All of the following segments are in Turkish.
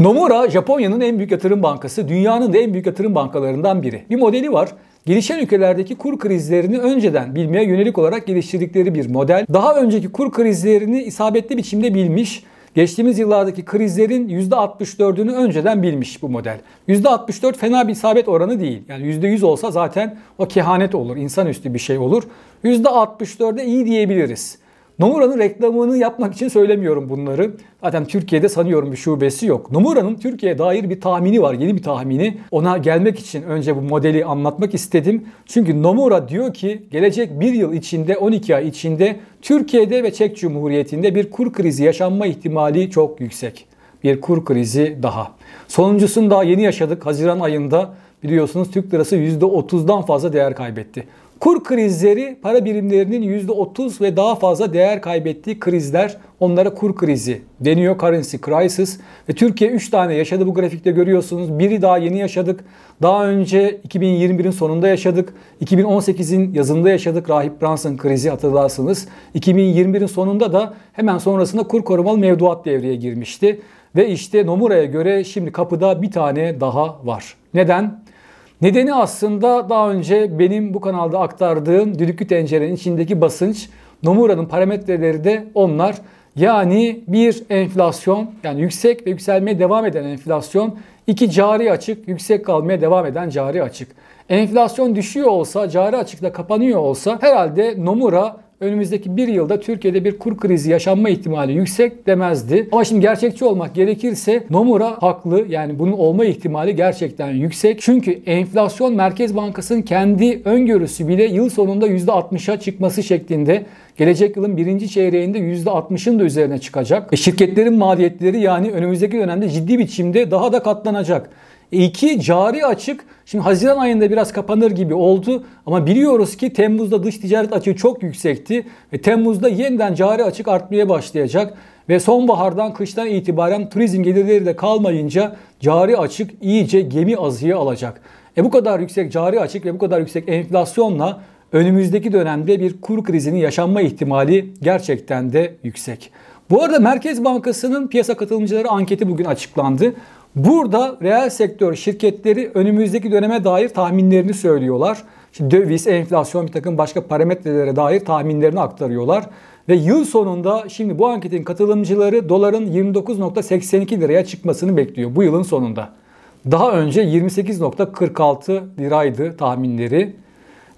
Nomura Japonya'nın en büyük yatırım bankası, dünyanın da en büyük yatırım bankalarından biri. Bir modeli var. Gelişen ülkelerdeki kur krizlerini önceden bilmeye yönelik olarak geliştirdikleri bir model. Daha önceki kur krizlerini isabetli biçimde bilmiş Geçtiğimiz yıllardaki krizlerin %64'ünü önceden bilmiş bu model. %64 fena bir isabet oranı değil. Yani %100 olsa zaten o kehanet olur, insanüstü bir şey olur. %64'e iyi diyebiliriz. Nomura'nın reklamını yapmak için söylemiyorum bunları. Zaten Türkiye'de sanıyorum bir şubesi yok. Nomura'nın Türkiye'ye dair bir tahmini var, yeni bir tahmini. Ona gelmek için önce bu modeli anlatmak istedim. Çünkü Nomura diyor ki gelecek bir yıl içinde, 12 ay içinde Türkiye'de ve Çek Cumhuriyeti'nde bir kur krizi yaşanma ihtimali çok yüksek. Bir kur krizi daha. Sonuncusunu daha yeni yaşadık. Haziran ayında biliyorsunuz Türk lirası %30'dan fazla değer kaybetti. Kur krizleri para birimlerinin %30 ve daha fazla değer kaybettiği krizler onlara kur krizi deniyor currency crisis ve Türkiye 3 tane yaşadı bu grafikte görüyorsunuz. Biri daha yeni yaşadık. Daha önce 2021'in sonunda yaşadık. 2018'in yazında yaşadık Rahip Brunson krizi hatırlarsınız. 2021'in sonunda da hemen sonrasında kur korumalı mevduat devreye girmişti. Ve işte Nomura'ya göre şimdi kapıda bir tane daha var. Neden? Nedeni aslında daha önce benim bu kanalda aktardığım düdüklü tencerenin içindeki basınç, Nomura'nın parametreleri de onlar. Yani bir enflasyon yani yüksek ve yükselmeye devam eden enflasyon, iki cari açık yüksek kalmaya devam eden cari açık. Enflasyon düşüyor olsa, cari açıkta kapanıyor olsa herhalde Nomura önümüzdeki bir yılda Türkiye'de bir kur krizi yaşanma ihtimali yüksek demezdi. Ama şimdi gerçekçi olmak gerekirse Nomura haklı. Yani bunun olma ihtimali gerçekten yüksek. Çünkü enflasyon Merkez Bankası'nın kendi öngörüsü bile yıl sonunda %60'a çıkması şeklinde gelecek yılın birinci çeyreğinde %60'ın da üzerine çıkacak. E şirketlerin maliyetleri yani önümüzdeki dönemde ciddi biçimde daha da katlanacak. İki cari açık. Şimdi Haziran ayında biraz kapanır gibi oldu ama biliyoruz ki Temmuz'da dış ticaret açığı çok yüksekti ve Temmuz'da yeniden cari açık artmaya başlayacak ve sonbahardan kıştan itibaren turizm gelirleri de kalmayınca cari açık iyice gemi azıya alacak. E bu kadar yüksek cari açık ve bu kadar yüksek enflasyonla önümüzdeki dönemde bir kur krizinin yaşanma ihtimali gerçekten de yüksek. Bu arada Merkez Bankası'nın piyasa katılımcıları anketi bugün açıklandı. Burada reel sektör şirketleri önümüzdeki döneme dair tahminlerini söylüyorlar. Şimdi döviz, enflasyon bir takım başka parametrelere dair tahminlerini aktarıyorlar. Ve yıl sonunda şimdi bu anketin katılımcıları doların 29.82 liraya çıkmasını bekliyor bu yılın sonunda. Daha önce 28.46 liraydı tahminleri.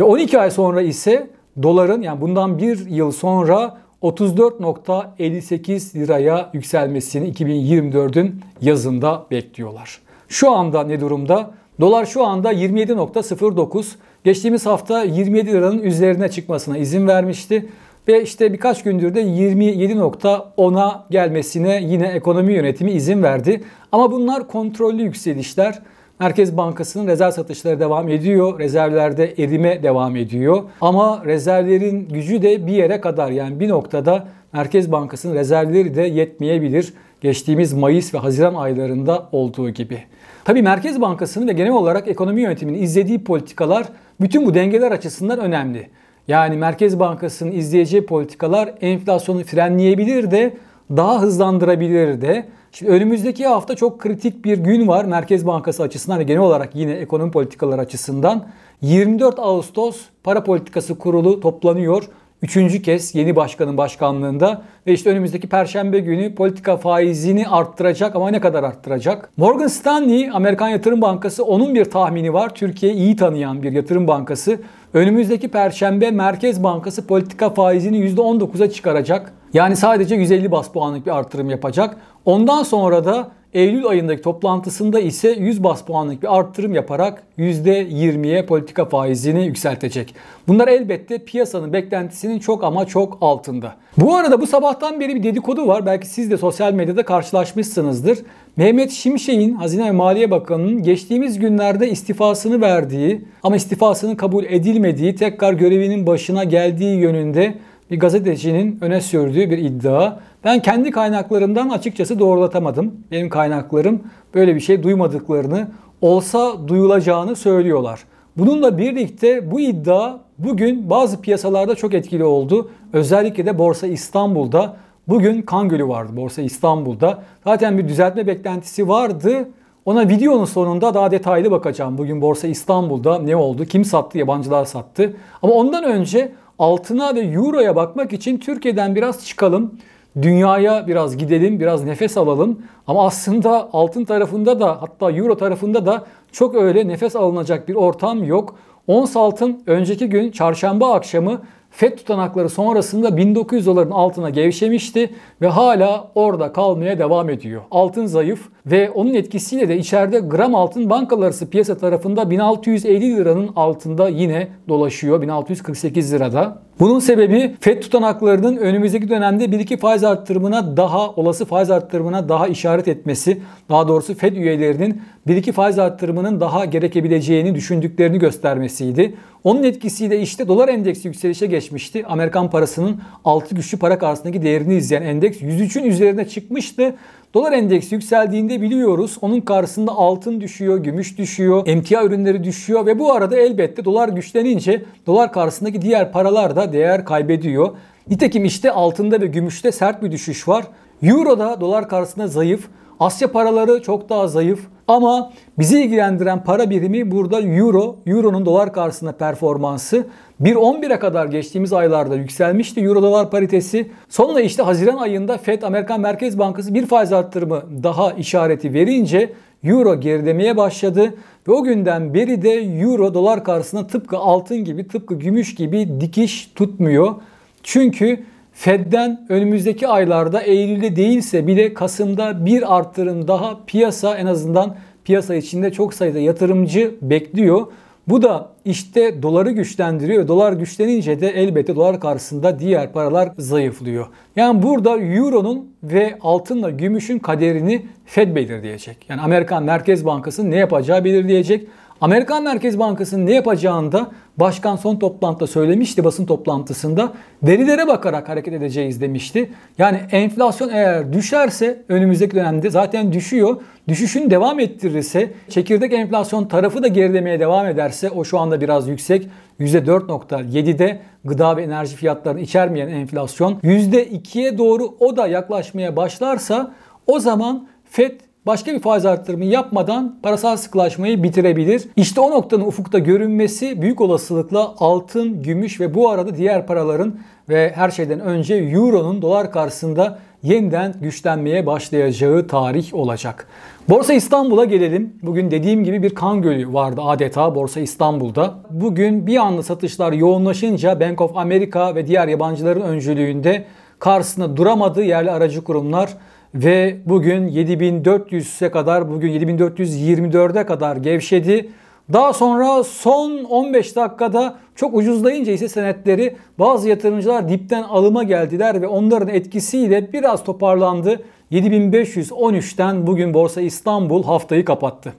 Ve 12 ay sonra ise doların yani bundan bir yıl sonra 34.58 liraya yükselmesini 2024'ün yazında bekliyorlar. Şu anda ne durumda? Dolar şu anda 27.09. Geçtiğimiz hafta 27 liranın üzerine çıkmasına izin vermişti. Ve işte birkaç gündür de 27.10'a gelmesine yine ekonomi yönetimi izin verdi. Ama bunlar kontrollü yükselişler. Merkez Bankası'nın rezerv satışları devam ediyor. Rezervlerde erime devam ediyor. Ama rezervlerin gücü de bir yere kadar yani bir noktada Merkez Bankası'nın rezervleri de yetmeyebilir geçtiğimiz Mayıs ve Haziran aylarında olduğu gibi. Tabii Merkez Bankası'nın ve genel olarak ekonomi yönetiminin izlediği politikalar bütün bu dengeler açısından önemli. Yani Merkez Bankası'nın izleyeceği politikalar enflasyonu frenleyebilir de daha hızlandırabilir de Şimdi önümüzdeki hafta çok kritik bir gün var Merkez Bankası açısından ve genel olarak yine ekonomi politikaları açısından. 24 Ağustos Para Politikası Kurulu toplanıyor. Üçüncü kez yeni başkanın başkanlığında ve işte önümüzdeki perşembe günü politika faizini arttıracak ama ne kadar arttıracak? Morgan Stanley, Amerikan Yatırım Bankası onun bir tahmini var. Türkiye iyi tanıyan bir yatırım bankası. Önümüzdeki perşembe Merkez Bankası politika faizini %19'a çıkaracak. Yani sadece 150 bas puanlık bir artırım yapacak. Ondan sonra da Eylül ayındaki toplantısında ise 100 bas puanlık bir arttırım yaparak %20'ye politika faizini yükseltecek. Bunlar elbette piyasanın beklentisinin çok ama çok altında. Bu arada bu sabahtan beri bir dedikodu var. Belki siz de sosyal medyada karşılaşmışsınızdır. Mehmet Şimşek'in Hazine ve Maliye Bakanı'nın geçtiğimiz günlerde istifasını verdiği ama istifasının kabul edilmediği tekrar görevinin başına geldiği yönünde bir gazetecinin öne sürdüğü bir iddia. Ben kendi kaynaklarımdan açıkçası doğrulatamadım. Benim kaynaklarım böyle bir şey duymadıklarını, olsa duyulacağını söylüyorlar. Bununla birlikte bu iddia bugün bazı piyasalarda çok etkili oldu. Özellikle de Borsa İstanbul'da Bugün kan gölü vardı Borsa İstanbul'da. Zaten bir düzeltme beklentisi vardı. Ona videonun sonunda daha detaylı bakacağım. Bugün Borsa İstanbul'da ne oldu? Kim sattı? Yabancılar sattı. Ama ondan önce altına ve euroya bakmak için Türkiye'den biraz çıkalım. Dünyaya biraz gidelim, biraz nefes alalım. Ama aslında altın tarafında da hatta euro tarafında da çok öyle nefes alınacak bir ortam yok. Ons altın önceki gün çarşamba akşamı FED tutanakları sonrasında 1900 doların altına gevşemişti ve hala orada kalmaya devam ediyor. Altın zayıf ve onun etkisiyle de içeride gram altın bankalar arası piyasa tarafında 1650 liranın altında yine dolaşıyor. 1648 lirada. Bunun sebebi FED tutanaklarının önümüzdeki dönemde 1-2 faiz arttırımına daha olası faiz arttırımına daha işaret etmesi. Daha doğrusu FED üyelerinin 1-2 faiz arttırımının daha gerekebileceğini düşündüklerini göstermesiydi. Onun etkisiyle işte dolar endeksi yükselişe geçmişti. Amerikan parasının altı güçlü para karşısındaki değerini izleyen endeks 103'ün üzerine çıkmıştı. Dolar endeksi yükseldiğinde biliyoruz onun karşısında altın düşüyor, gümüş düşüyor, emtia ürünleri düşüyor ve bu arada elbette dolar güçlenince dolar karşısındaki diğer paralar da değer kaybediyor. Nitekim işte altında ve gümüşte sert bir düşüş var. Euro da dolar karşısında zayıf. Asya paraları çok daha zayıf. Ama bizi ilgilendiren para birimi burada euro. Euro'nun dolar karşısında performansı 1.11'e kadar geçtiğimiz aylarda yükselmişti euro dolar paritesi. Sonra işte Haziran ayında FED Amerikan Merkez Bankası bir faiz arttırımı daha işareti verince Euro gerilemeye başladı ve o günden beri de Euro dolar karşısında tıpkı altın gibi tıpkı gümüş gibi dikiş tutmuyor. Çünkü Fed'den önümüzdeki aylarda Eylül'de değilse bile Kasım'da bir artırım daha piyasa en azından piyasa içinde çok sayıda yatırımcı bekliyor. Bu da işte doları güçlendiriyor. Dolar güçlenince de elbette dolar karşısında diğer paralar zayıflıyor. Yani burada euronun ve altınla gümüşün kaderini Fed belirleyecek. Yani Amerikan Merkez Bankası ne yapacağı belirleyecek. Amerikan Merkez Bankası'nın ne yapacağını da başkan son toplantıda söylemişti basın toplantısında. Verilere bakarak hareket edeceğiz demişti. Yani enflasyon eğer düşerse önümüzdeki dönemde zaten düşüyor. Düşüşün devam ettirirse çekirdek enflasyon tarafı da gerilemeye devam ederse o şu anda biraz yüksek. %4.7'de gıda ve enerji fiyatlarını içermeyen enflasyon %2'ye doğru o da yaklaşmaya başlarsa o zaman FED başka bir faiz arttırımı yapmadan parasal sıklaşmayı bitirebilir. İşte o noktanın ufukta görünmesi büyük olasılıkla altın, gümüş ve bu arada diğer paraların ve her şeyden önce euronun dolar karşısında yeniden güçlenmeye başlayacağı tarih olacak. Borsa İstanbul'a gelelim. Bugün dediğim gibi bir kan gölü vardı adeta Borsa İstanbul'da. Bugün bir anda satışlar yoğunlaşınca Bank of America ve diğer yabancıların öncülüğünde karşısında duramadığı yerli aracı kurumlar ve bugün 7400'e kadar bugün 7424'e kadar gevşedi. Daha sonra son 15 dakikada çok ucuzlayınca ise senetleri bazı yatırımcılar dipten alıma geldiler ve onların etkisiyle biraz toparlandı. 7513'ten bugün Borsa İstanbul haftayı kapattı.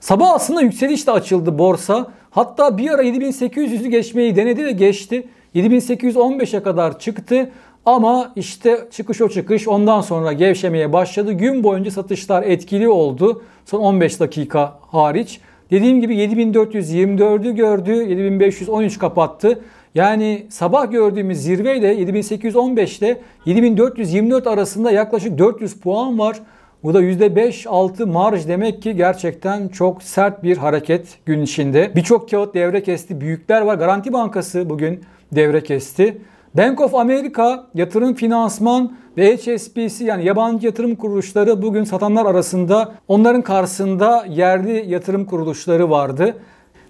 Sabah aslında yükselişle açıldı borsa. Hatta bir ara 7800'ü geçmeyi denedi de geçti. 7815'e kadar çıktı. Ama işte çıkış o çıkış ondan sonra gevşemeye başladı. Gün boyunca satışlar etkili oldu. Son 15 dakika hariç. Dediğim gibi 7424'ü gördü, 7513 kapattı. Yani sabah gördüğümüz zirve ile 7815 ile 7424 arasında yaklaşık 400 puan var. Bu da %5-6 marj demek ki gerçekten çok sert bir hareket gün içinde. Birçok kağıt devre kesti. Büyükler var. Garanti Bankası bugün devre kesti. Bank of America yatırım finansman ve HSBC yani yabancı yatırım kuruluşları bugün satanlar arasında onların karşısında yerli yatırım kuruluşları vardı.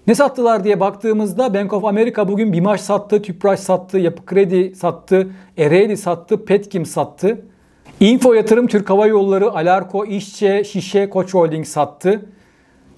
Ne sattılar diye baktığımızda Bank of America bugün Bimaş sattı, Tüpraş sattı, Yapı Kredi sattı, Ereğli sattı, Petkim sattı. Info Yatırım Türk Hava Yolları, Alarko, İşçe, Şişe, Koç Holding sattı.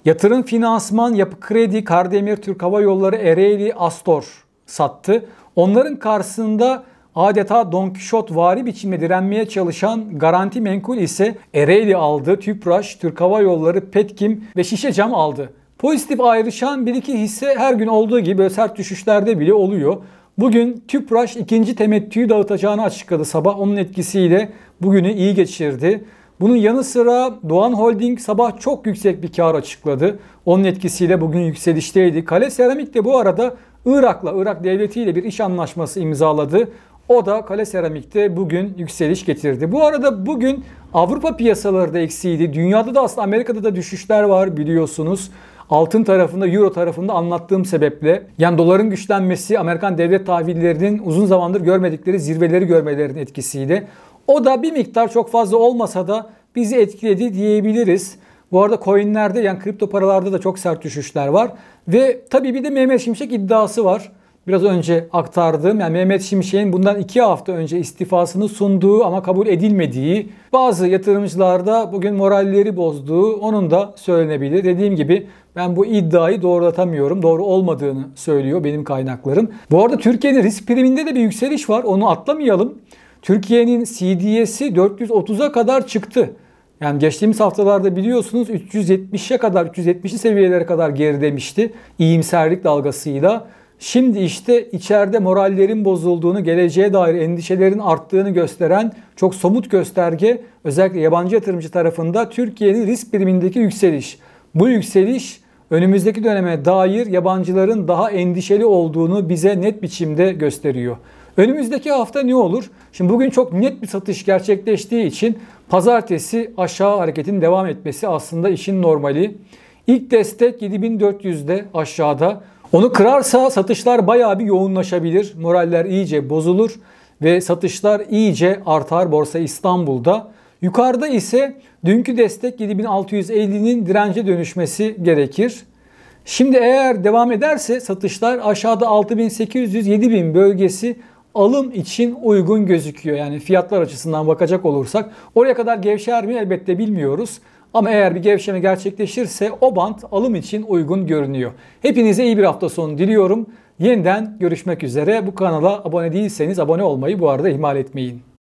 Yatırım Finansman, Yapı Kredi, Kardemir, Türk Hava Yolları, Ereğli, Astor sattı. Onların karşısında adeta Don Kişot vari biçimde direnmeye çalışan Garanti Menkul ise Ereğli aldı, Tüpraş, Türk Hava Yolları, Petkim ve Şişe Cam aldı. Pozitif ayrışan bir iki hisse her gün olduğu gibi sert düşüşlerde bile oluyor. Bugün Tüpraş ikinci temettüyü dağıtacağını açıkladı sabah. Onun etkisiyle bugünü iyi geçirdi. Bunun yanı sıra Doğan Holding sabah çok yüksek bir kar açıkladı. Onun etkisiyle bugün yükselişteydi. Kale Seramik de bu arada Irak'la, Irak devletiyle bir iş anlaşması imzaladı. O da kale seramikte bugün yükseliş getirdi. Bu arada bugün Avrupa piyasaları da eksiydi. Dünyada da aslında Amerika'da da düşüşler var biliyorsunuz. Altın tarafında, euro tarafında anlattığım sebeple yani doların güçlenmesi Amerikan devlet tahvillerinin uzun zamandır görmedikleri zirveleri görmelerinin etkisiydi. O da bir miktar çok fazla olmasa da bizi etkiledi diyebiliriz. Bu arada coinlerde yani kripto paralarda da çok sert düşüşler var. Ve tabii bir de Mehmet Şimşek iddiası var. Biraz önce aktardığım yani Mehmet Şimşek'in bundan iki hafta önce istifasını sunduğu ama kabul edilmediği bazı yatırımcılarda bugün moralleri bozduğu onun da söylenebilir. Dediğim gibi ben bu iddiayı doğrulatamıyorum. Doğru olmadığını söylüyor benim kaynaklarım. Bu arada Türkiye'nin risk priminde de bir yükseliş var. Onu atlamayalım. Türkiye'nin CDS'i 430'a kadar çıktı. Yani geçtiğimiz haftalarda biliyorsunuz 370'e kadar, 370'li seviyelere kadar geridemişti iyimserlik dalgasıyla. Şimdi işte içeride morallerin bozulduğunu, geleceğe dair endişelerin arttığını gösteren çok somut gösterge özellikle yabancı yatırımcı tarafında Türkiye'nin risk birimindeki yükseliş. Bu yükseliş önümüzdeki döneme dair yabancıların daha endişeli olduğunu bize net biçimde gösteriyor. Önümüzdeki hafta ne olur? Şimdi bugün çok net bir satış gerçekleştiği için pazartesi aşağı hareketin devam etmesi aslında işin normali. İlk destek 7400'de aşağıda. Onu kırarsa satışlar bayağı bir yoğunlaşabilir. Moraller iyice bozulur ve satışlar iyice artar Borsa İstanbul'da. Yukarıda ise dünkü destek 7650'nin dirence dönüşmesi gerekir. Şimdi eğer devam ederse satışlar aşağıda 6800-7000 bölgesi alım için uygun gözüküyor. Yani fiyatlar açısından bakacak olursak oraya kadar gevşer mi elbette bilmiyoruz. Ama eğer bir gevşeme gerçekleşirse o bant alım için uygun görünüyor. Hepinize iyi bir hafta sonu diliyorum. Yeniden görüşmek üzere. Bu kanala abone değilseniz abone olmayı bu arada ihmal etmeyin.